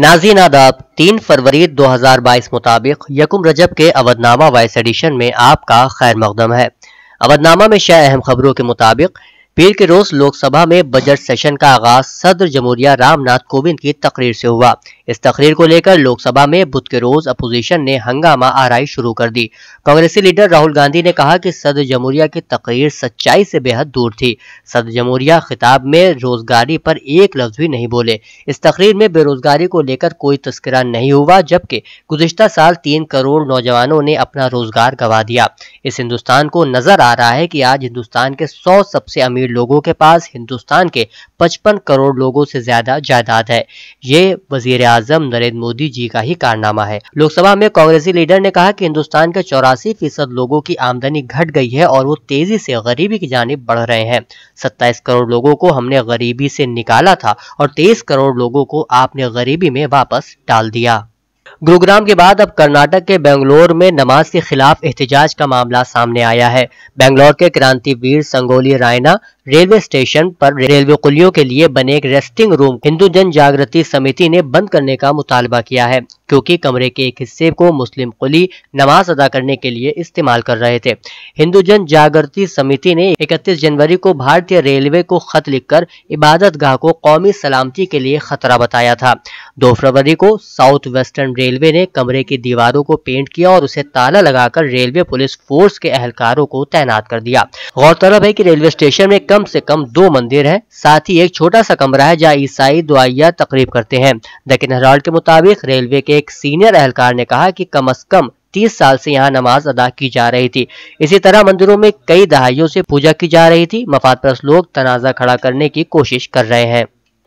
नाजीन आदाब तीन फरवरी 2022 मुताबिक यकुम रजब के अवधनामा वाइस एडिशन में आपका खैर मकदम है अवधनामा में शह अहम खबरों के मुताबिक पीर के रोज लोकसभा में बजट सेशन का आगाज सदर जमहूरिया रामनाथ कोविंद की तकरीर से हुआ इस तकरीर को लेकर लोकसभा में बुध के रोज अपोजिशन ने हंगामा आरई शुरू कर दी कांग्रेसी लीडर राहुल गांधी ने कहा कि सदर जमहूरिया की तकरीर सच्चाई से बेहद दूर थी सदर जमहूरिया खिताब में रोजगारी पर एक लफ्ज भी नहीं बोले इस तकरीर में बेरोजगारी को लेकर कोई तस्करा नहीं हुआ जबकि गुजशत साल तीन करोड़ नौजवानों ने अपना रोजगार गंवा दिया इस हिंदुस्तान को नजर आ रहा है की आज हिंदुस्तान के सौ सबसे अमीर अमीर लोगों के पास हिंदुस्तान के 55 करोड़ लोगों से ज्यादा जायदाद है ये वजीर आजम नरेंद्र मोदी जी का ही कारनामा है लोकसभा में कांग्रेसी लीडर ने कहा कि हिंदुस्तान के चौरासी फीसद लोगों की आमदनी घट गई है और वो तेजी से गरीबी की जानब बढ़ रहे हैं सत्ताईस करोड़ लोगों को हमने गरीबी से निकाला था और तेईस करोड़ लोगों को आपने गरीबी में वापस डाल दिया गुरुग्राम के बाद अब कर्नाटक के बेंगलोर में नमाज के खिलाफ एहतजाज का मामला सामने आया है बेंगलोर के क्रांतिवीर संगोली रायना रेलवे स्टेशन पर रेलवे कुलियों के लिए बने एक रेस्टिंग रूम हिंदू जन जागृति समिति ने बंद करने का मुतालबा किया है क्योंकि कमरे के एक हिस्से को मुस्लिम कुली नमाज अदा करने के लिए इस्तेमाल कर रहे थे हिंदू जन जागृति समिति ने 31 जनवरी को भारतीय रेलवे को खत लिखकर इबादत गाह को कौमी सलामती के लिए खतरा बताया था दो फरवरी को साउथ वेस्टर्न रेलवे ने कमरे की दीवारों को पेंट किया और उसे ताला लगाकर रेलवे पुलिस फोर्स के अहलकारों को तैनात कर दिया गौरतलब है की रेलवे स्टेशन में कम से कम दो मंदिर हैं साथ ही एक छोटा सा कमरा है जहां ईसाई दुआया तकरीब करते हैं दक्षिण हेराल्ड के मुताबिक रेलवे के एक सीनियर एहलकार ने कहा कि कम अज कम तीस साल से यहाँ नमाज अदा की जा रही थी इसी तरह मंदिरों में कई दहाइयों से पूजा की जा रही थी मफाद पर लोग तनाजा खड़ा करने की कोशिश कर रहे हैं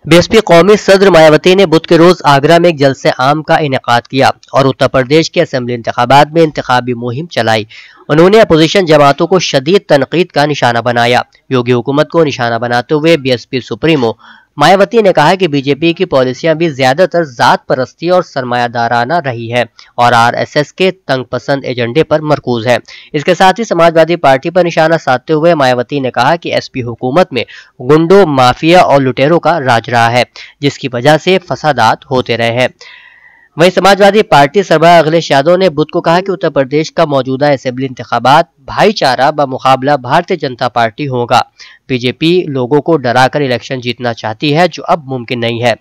बीएसपी कौमी सदर मायावती ने बुध के रोज आगरा में एक जलसे आम का इनका किया और उत्तर प्रदेश के असम्बली इंतबात में इंतबी मुहिम चलाई उन्होंने अपोजिशन जमातों को शदीद तनकीद का निशाना बनाया योगी हुकूमत को निशाना बनाते हुए बीएसपी सुप्रीमो मायावती ने कहा कि बीजेपी की पॉलिसियां भी ज्यादातर जात परस्ती और सरमायादाराना रही है और आरएसएस के तंग पसंद एजेंडे पर मरकूज है इसके साथ ही समाजवादी पार्टी पर निशाना साधते हुए मायावती ने कहा कि एसपी हुकूमत में गुंडों माफिया और लुटेरों का राज रहा है जिसकी वजह से फसादात होते रहे हैं वहीं समाजवादी पार्टी सरबरा अखिलेश यादव ने बुध को कहा कि उत्तर प्रदेश का मौजूदा असेंबली इंतबात भाईचारा व मुकाबला भारतीय जनता पार्टी होगा बीजेपी लोगों को डराकर इलेक्शन जीतना चाहती है जो अब मुमकिन नहीं है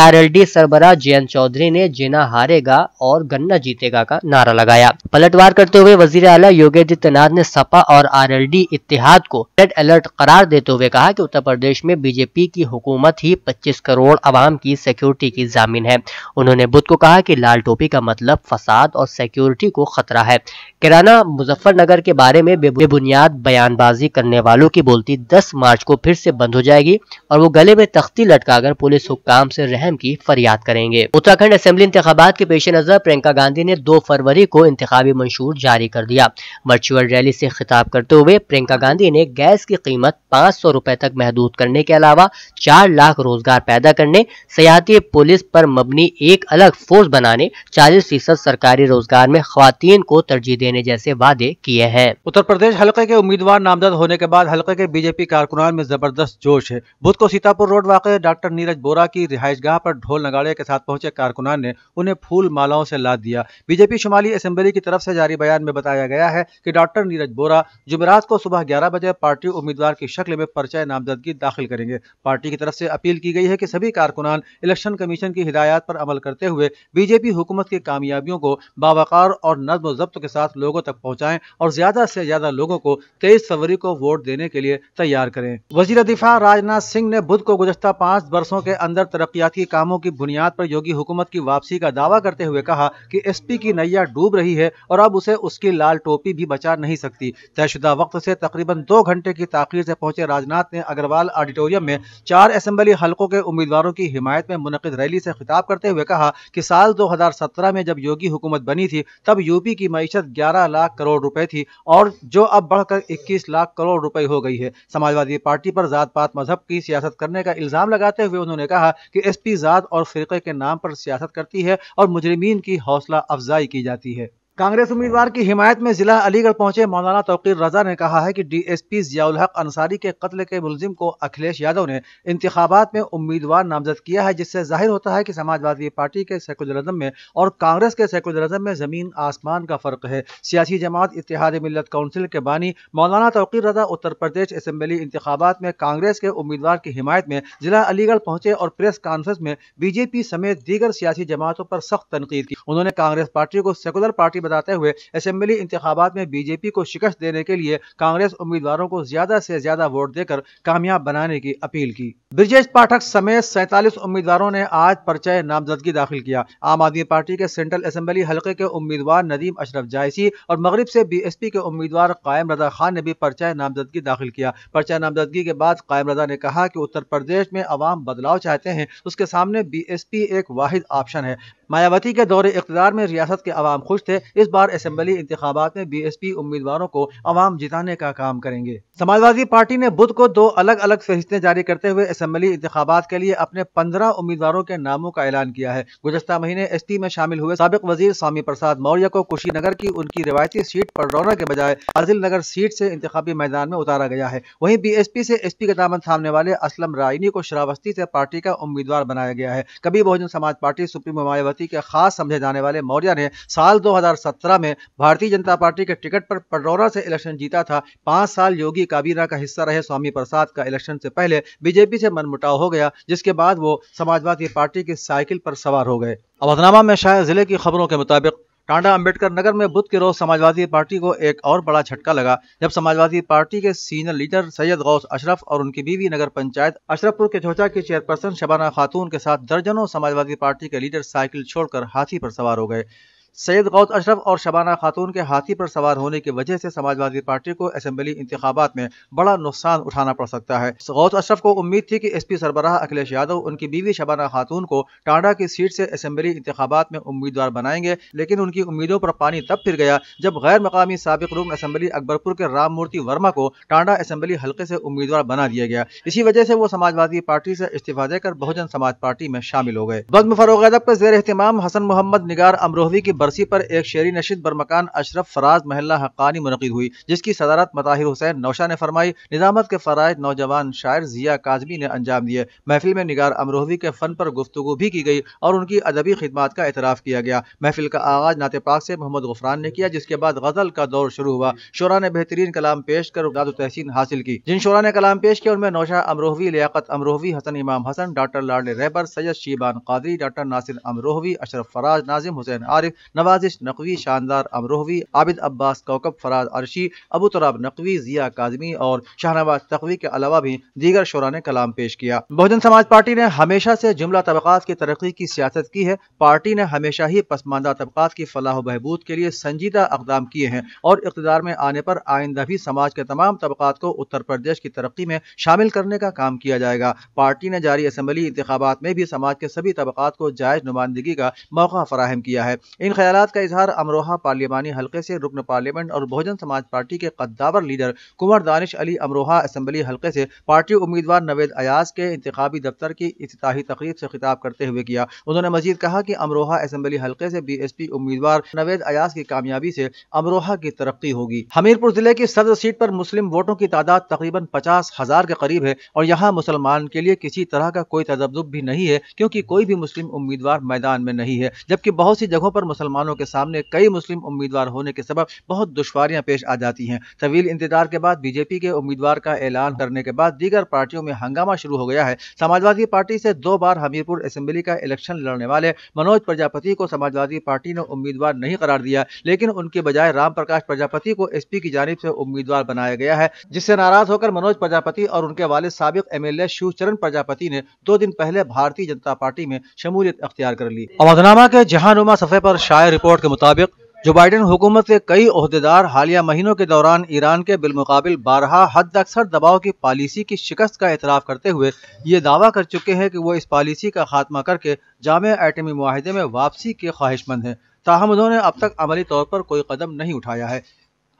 आर डी सरबरा सरबराह एन चौधरी ने जिना हारेगा और गन्ना जीतेगा का नारा लगाया पलटवार करते हुए वजीर अला योगी आदित्यनाथ ने सपा और आर एल डी इतिहाद को रेड अलर्ट करार देते हुए कहा कि उत्तर प्रदेश में बीजेपी की हुकूमत ही पच्चीस करोड़ अवाम की सिक्योरिटी की जामिन है उन्होंने बुद्ध को कहा की लाल टोपी का मतलब फसाद और सिक्योरिटी को खतरा है किराना मुजफ्फरनगर के बारे में बेबुनियाद बयानबाजी करने वालों की बोलती 10 मार्च को फिर से बंद हो जाएगी और वो गले में तख्ती लटकाकर पुलिस हुक्काम से रहम की फरियाद करेंगे उत्तराखंड असेंबली इंतबात के पेश नजर प्रियंका गांधी ने दो फरवरी को इंतबी मंशूर जारी कर दिया वर्चुअल रैली से खिताब करते हुए प्रियंका गांधी ने गैस की कीमत पाँच सौ तक महदूद करने के अलावा चार लाख रोजगार पैदा करने सियाती पुलिस पर मबनी एक अलग फोर्स बनाने चालीस फीसद सरकारी रोजगार में खातन को तरजीह देने जैसे वादे किए हैं उत्तर प्रदेश हल्के के उम्मीदवार नामजद होने के बाद हल्के के बीजेपी कारकुनान में जबरदस्त जोश है बुध को सीतापुर रोड वाक़ डॉक्टर नीरज बोरा की गाह पर ढोल नगाड़े के साथ पहुंचे कारकुनान ने उन्हें फूल मालाओं से लाद दिया बीजेपी शुमाली असम्बली की तरफ से जारी बयान में बताया गया है की डॉक्टर नीरज बोरा जुमेरात को सुबह ग्यारह बजे पार्टी उम्मीदवार की शक्ल में पर्चा नामजदगी दाखिल करेंगे पार्टी की तरफ से अपील की गई है कि सभी कारकुनान इलेक्शन कमीशन की हिदायत पर अमल करते हुए बीजेपी हुकूमत की कामयाबियों को बावकार और नज्म जब्त के साथ लोगों तक पहुँचाएं और ज्यादा ज्यादा से ज्यादा लोगों को तेईस फरवरी को वोट देने के लिए तैयार करें वजीर दिफा राजनाथ सिंह ने बुध को गुजश्ता पाँच वर्षों के अंदर तरक्याती कामों की बुनियाद पर योगी हुकूमत की वापसी का दावा करते हुए कहा कि एसपी की नैया डूब रही है और अब उसे उसकी लाल टोपी भी बचा नहीं सकती तयशुदा वक्त से तकरीबन दो घंटे की ताखिर से पहुंचे राजनाथ ने अग्रवाल ऑडिटोरियम में चार असम्बली हलकों के उम्मीदवारों की हिमायत में मुनद रैली से खिताब करते हुए कहा कि साल सत्रह में जब योगी हुकूमत बनी थी तब यूपी की मीशत ग्यारह लाख करोड़ रुपए थी और जो अब बढ़कर 21 लाख करोड़ रुपए हो गई है समाजवादी पार्टी पर जात पात मजहब की सियासत करने का इल्जाम लगाते हुए उन्होंने कहा कि एसपी जात और फिरके के नाम पर सियासत करती है और मुजरिमीन की हौसला अफजाई की जाती है कांग्रेस उम्मीदवार की हिमायत में जिला अलीगढ़ पहुंचे मौलाना तोकीर रजा ने कहा है कि डीएसपी जियाउल हक अंसारी के कत्ल के मुलजिम को अखिलेश यादव ने इंतबात में उम्मीदवार नामजद किया है जिससे जाहिर होता है कि समाजवादी पार्टी के सेकुलरिज्म में और कांग्रेस के सेकुलरिज्म में जमीन आसमान का फर्क है सियासी जमात इतिहाद मिलत काउंसिल के बानी मौलाना तोकीर रजा उत्तर प्रदेश असम्बली इंतबात में कांग्रेस के उम्मीदवार की हिमायत में जिला अलीगढ़ पहुंचे और प्रेस कॉन्फ्रेंस में बीजेपी समेत दीगर सियासी जमातों पर सख्त तनकीद की उन्होंने कांग्रेस पार्टी को सेकुलर पार्टी बताते हुए असम्बली इंतबात में बीजेपी को शिकस्त देने के लिए कांग्रेस उम्मीदवारों को ज्यादा से ज्यादा वोट देकर कामयाब बनाने की अपील की ब्रिजेश पाठक समेत सैतालीस उम्मीदवारों ने आज परचय नामजदगी दाखिल किया आम आदमी पार्टी के सेंट्रल असम्बली हल्के के उम्मीदवार नदीम अशरफ जायसी और मगरब से बीएसपी के उम्मीदवार कायम रजा खान ने भी पर्चा नामजदगी दाखिल किया पर्चा नामजदगी के बाद कायम रजा ने कहा कि उत्तर प्रदेश में अवाम बदलाव चाहते हैं उसके सामने बीएसपी एक वाहिद ऑप्शन है मायावती के दौरे इकतदार में रियासत के आवाम खुश थे इस बार असम्बली इंतबात में बी एस पी उम्मीदवारों को आवाम जिताने का काम करेंगे समाजवादी पार्टी ने बुध को दो अलग अलग फहरिस्तें जारी करते हुए असम्बली इंतबात के लिए अपने पंद्रह उम्मीदवारों के नामों का ऐलान किया है गुजस्ता महीने एस टी में शामिल हुए सबक वजीर स्वामी प्रसाद मौर्य को कुशीनगर की उनकी रिवायती सीट पर रौनक के बजाय फाजिल नगर सीट से इंतबी मैदान में उतारा गया है वहीं बी एस पी से एस पी का दामन थामने वाले असलम रायनी को श्रावस्ती से पार्टी का उम्मीदवार बनाया गया है कभी बहुजन समाज पार्टी सुप्रीमो मायावती पार्टी के खास समझे जाने वाले मौर्य ने साल 2017 में भारतीय जनता पार्टी के टिकट पर पडरौरा से इलेक्शन जीता था पांच साल योगी काबीना का हिस्सा रहे स्वामी प्रसाद का इलेक्शन से पहले बीजेपी से मनमुटाव हो गया जिसके बाद वो समाजवादी पार्टी की साइकिल पर सवार हो गए अवधनामा में शायद जिले की खबरों के मुताबिक टांडा अंबेडकर नगर में बुध के रोज समाजवादी पार्टी को एक और बड़ा झटका लगा जब समाजवादी पार्टी के सीनियर लीडर सैयद गौस अशरफ और उनकी बीवी नगर पंचायत अशरफपुर के छोटा की चेयरपर्सन शबाना खातून के साथ दर्जनों समाजवादी पार्टी के लीडर साइकिल छोड़कर हाथी पर सवार हो गए सैयद गौत अशरफ और शबाना खातून के हाथी पर सवार होने की वजह से समाजवादी पार्टी को असम्बली इंतबात में बड़ा नुकसान उठाना पड़ सकता है गौत अशरफ को उम्मीद थी कि एस पी सरबराह अखिलेश यादव उनकी बीवी शबाना खातून को टांडा की सीट से असम्बली इंतबात में उम्मीदवार बनाएंगे लेकिन उनकी उम्मीदों पर पानी तब फिर गया जब गैर मकामी सबक रुकन असम्बली अकबरपुर के राम मूर्ति वर्मा को टांडा असम्बली हल्के से उम्मीदवार बना दिया गया इसी वजह से वो समाजवादी पार्टी से इस्तीफा देकर बहुजन समाज पार्टी में शामिल हो गए बदम फरोग अदब के जेर अहतमाम हसन मोहम्मद निगार अमरोहवी की बरसी पर एक शेरी नशीद बरमकान अशरफ फराज महिला हकानी मनद हुई जिसकी सदारत मताहिर हुसैन नौशा ने फरमाई निजामत के फ़राज नौजवान शायर जिया काजमी ने अंजाम दिए महफिल में निगार अमरोहवी के फ़न पर गुफ्तु भी की गई और उनकी अदबी खिदमत का एतराफ़ किया गया महफिल का आगाज नाते पाक से मोहम्मद गुफरान ने किया जिसके बाद गज़ल का दौर शुरू हुआ शोरा ने बेहतरीन कलाम पेश कर दाद तहसीन हासिल की जिन शोरा ने कलाम पेश किया उनमें नौशा अमरोही लियाकत अमरोहवी हसन इमाम हसन डॉक्टर लाडले रहबर सैयद शीबान कादरी डॉक्टर नासिर अमरोहवी अशरफ फराज नाजिम हुसैन आरिफ नवाजिश नकवी शानदार अमरोहवी आबिद अब्बास कौकब फराज अरशी अबू तराब नकवी जिया काजमी और शाहनवाज तकवी के अलावा भी दीगर शोरा ने कलाम पेश किया बहुजन समाज पार्टी ने हमेशा से जुमला तबकात की तरक्की की सियासत की है पार्टी ने हमेशा ही पसमानदा तबकात की फलाह बहबूद के लिए संजीदा अकदाम किए हैं और इकतदार में आने पर आइंदा भी समाज के तमाम तबकात को उत्तर प्रदेश की तरक्की में शामिल करने का काम किया जाएगा पार्टी ने जारी असम्बली इंतबात में भी समाज के सभी तबकात को जायज नुमाइंदगी का मौका फराहम किया है इन ख्याल का इजहार अमरोहा पार्लियामानी हल्के से रुकन पार्लियामेंट और बहुजन समाज पार्टी के कद्दावर लीडर कुंवर दानिश अली अमरोहा असम्बली हल्के से पार्टी उम्मीदवार नवेद अयाज के इंतबी दफ्तर की इफ्ताही तकरीब से खिताब करते हुए किया उन्होंने मजीद कहा कि अमरोहा असम्बली हल्के से बी एस पी उम्मीदवार नवेद अयाज की कामयाबी से अमरोहा की तरक्की होगी हमीरपुर जिले की सदर सीट पर मुस्लिम वोटों की तादाद तकरीबन पचास हजार के करीब है और यहाँ मुसलमान के लिए किसी तरह का कोई तजब्जुब भी नहीं है क्योंकि कोई भी मुस्लिम उम्मीदवार मैदान में नहीं है जबकि बहुत सी जगहों पर मुसलमान मुसलमानों के सामने कई मुस्लिम उम्मीदवार होने के सबब बहुत दुश्वारियां पेश आ जाती हैं तवील इंतजार के बाद बीजेपी के उम्मीदवार का ऐलान करने के बाद दीगर पार्टियों में हंगामा शुरू हो गया है समाजवादी पार्टी से दो बार हमीरपुर असम्बली का इलेक्शन लड़ने वाले मनोज प्रजापति को समाजवादी पार्टी ने उम्मीदवार नहीं करार दिया लेकिन उनके बजाय राम प्रकाश प्रजापति को एस पी की जानब से उम्मीदवार बनाया गया है जिससे नाराज होकर मनोज प्रजापति और उनके वाले सबक M L A Shivcharan Prajapati ने दो दिन पहले भारतीय जनता पार्टी में शमूलियत अख्तियार कर ली अवधनामा के जहानुमा सफ़े पर आय रिपोर्ट के मुताबिक जो बाइडन हुकूमत के कई अहदेदार हालिया महीनों के दौरान ईरान के बिलमकाबिल बारहा हद अक्सर दबाव की पॉलिसी की शिकस्त का एतराफ़ करते हुए ये दावा कर चुके हैं कि वो इस पॉलिसी का खात्मा करके जाम एटमी माहदे में वापसी के ख्वाहिशमंद हैं ताहम उन्होंने अब तक अमली तौर पर कोई कदम नहीं उठाया है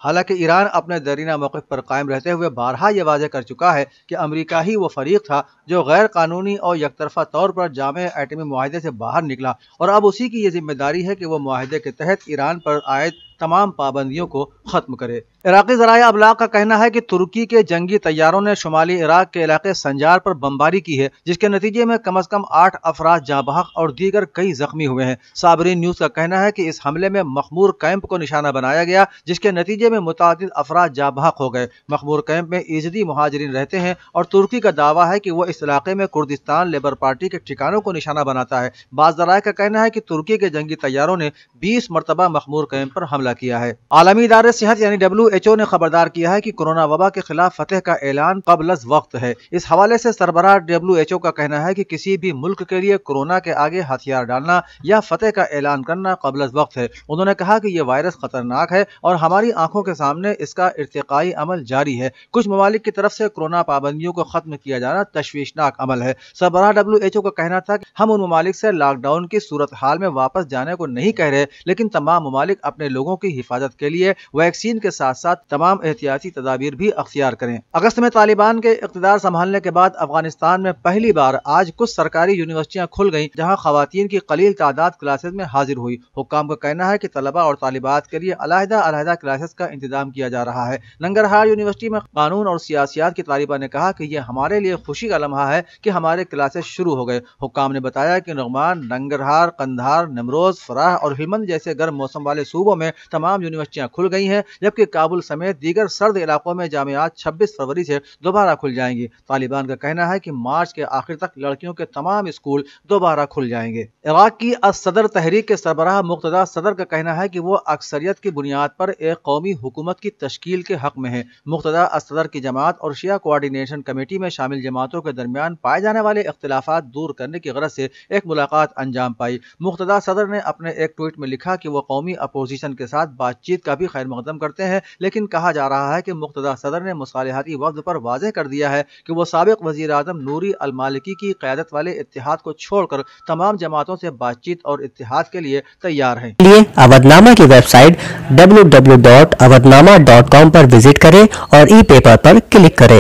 हालांकि ईरान अपने दरीना मौक़ पर कायम रहते हुए बारहा ये वाजह कर चुका है कि अमरीका ही वो फरीक था जो गैर कानूनी और यकतरफा तौर पर जाम एटमी माहदे से बाहर निकला और अब उसी की ये जिम्मेदारी है कि वह माहदे के तहत ईरान पर आयद तमाम पाबंदियों को ख़त्म करे इराकी जराया अबलाग का कहना है कि तुर्की के जंगी तैयारों ने शुमाली इराक के इलाके संजार पर बमबारी की है जिसके नतीजे में कम अज कम आठ अफराज जाँ बहक और दीगर कई जख्मी हुए हैं साबरीन न्यूज का कहना है कि इस हमले में मखमूर कैंप को निशाना बनाया गया जिसके नतीजे में मुतद अफराज जाँ बाहक हो गए मखमूर कैंप में ईजदी महाजरीन रहते हैं और तुर्की का दावा है कि वह इस इलाके में कुर्दिस्तान लेबर पार्टी के ठिकानों को निशाना बनाता है बाज जराये का कहना है कि तुर्की के जंगी तैयारों ने बीस मरतबा मखमूर कैंप पर हमला किया है आलमी इदारे सेहत यानी डब्ल्यू डब्ल्यूएचओ ने खबरदार किया है कि कोरोना वबा के खिलाफ फतेह का ऐलान कबल वक्त है इस हवाले से सरबराह डब्ल्यूएचओ का कहना है कि किसी भी मुल्क के लिए कोरोना के आगे हथियार डालना या फतेह का ऐलान करना कबल वक्त है उन्होंने कहा कि ये वायरस खतरनाक है और हमारी आंखों के सामने इसका इरतकाई अमल जारी है कुछ ममालिक की तरफ से कोरोना पाबंदियों को खत्म किया जाना तशवीशनाक अमल है सरबराह डब्ल्यू का कहना था कि हम उन ममालिक से लॉकडाउन की सूरत हाल में वापस जाने को नहीं कह रहे लेकिन तमाम ममालिक अपने लोगों की हिफाजत के लिए वैक्सीन के साथ साथ तमाम एहतियाती तदाबीर भी अख्तियार करें अगस्त में तालिबान के इकतदार संभालने के बाद अफगानिस्तान में पहली बार आज कुछ सरकारी यूनिवर्सिटियाँ खुल गयी जहाँ खातन की कलील तादाद क्लासेज में हाजिर हुई हुक्म का कहना है की तलबा और तालिबात के लिए अलहदा अलहदा क्लासेस का इंतजाम किया जा रहा है नंगरहार यूनिवर्सिटी में कानून और सियासियात की तालिबा ने कहा की यह हमारे लिए खुशी का लम्हा है की हमारे क्लासेस शुरू हो गए हुक्म ने बताया की नगमान नंगरहार कंधार नमरोज फराह और हिमन जैसे गर्म मौसम वाले सूबों में तमाम यूनिवर्सिटियाँ खुल गई है जबकि काबुल काबुल समेत दीगर सर्द इलाकों में जामियात छब्बीस फरवरी से दोबारा खुल जाएंगी तालिबान का कहना है कि मार्च के आखिर तक लड़कियों के तमाम स्कूल दोबारा खुल जाएंगे इराक की असदर तहरीक के सरबराह मुक्तदा सदर का कहना है कि वो अक्सरियत की बुनियाद पर एक कौमी हुकूमत की तश्कील के हक में है मुख्तदा असदर की जमात और शिया कोआर्डिनेशन कमेटी में शामिल जमातों के दरमियान पाए जाने वाले इख्तलाफ दूर करने की गरज से एक मुलाकात अंजाम पाई मुक्तदा सदर ने अपने एक ट्वीट में लिखा कि वो कौमी अपोजिशन के साथ बातचीत का भी खैर मुकदम करते हैं लेकिन कहा जा रहा है कि मुक्तदा सदर ने मुसालहती वफ्द पर वाजह कर दिया है कि वो सबक वजी अजम नूरी अलमालिकी की क्यादत वाले इतिहाद को छोड़कर तमाम जमातों से बातचीत और इतिहाद के लिए तैयार है अवधनामा की website W W dot Awadhnama dot com आरोप विजिट करें और ई पेपर आरोप क्लिक करें